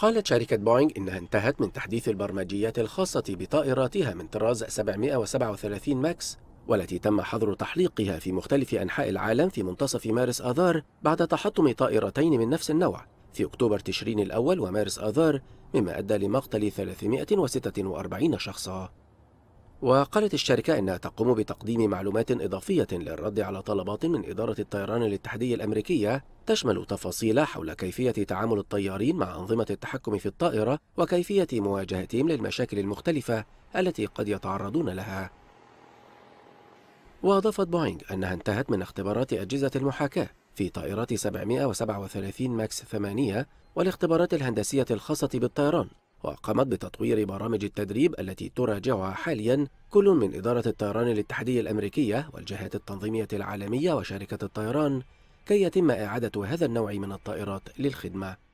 قالت شركة بوينغ إنها انتهت من تحديث البرمجيات الخاصة بطائراتها من طراز 737 ماكس والتي تم حظر تحليقها في مختلف أنحاء العالم في منتصف مارس آذار بعد تحطم طائرتين من نفس النوع في أكتوبر تشرين الأول ومارس آذار مما أدى لمقتل 346 شخصاً وقالت الشركة إنها تقوم بتقديم معلومات إضافية للرد على طلبات من إدارة الطيران الاتحادية الأمريكية تشمل تفاصيل حول كيفية تعامل الطيارين مع أنظمة التحكم في الطائرة وكيفية مواجهتهم للمشاكل المختلفة التي قد يتعرضون لها وأضافت بوينغ أنها انتهت من اختبارات أجهزة المحاكاة في طائرات 737 ماكس 8 والاختبارات الهندسية الخاصة بالطيران وقامت بتطوير برامج التدريب التي تراجعها حاليا كل من إدارة الطيران الاتحادية الأمريكية والجهات التنظيمية العالمية وشركة الطيران كي يتم إعادة هذا النوع من الطائرات للخدمة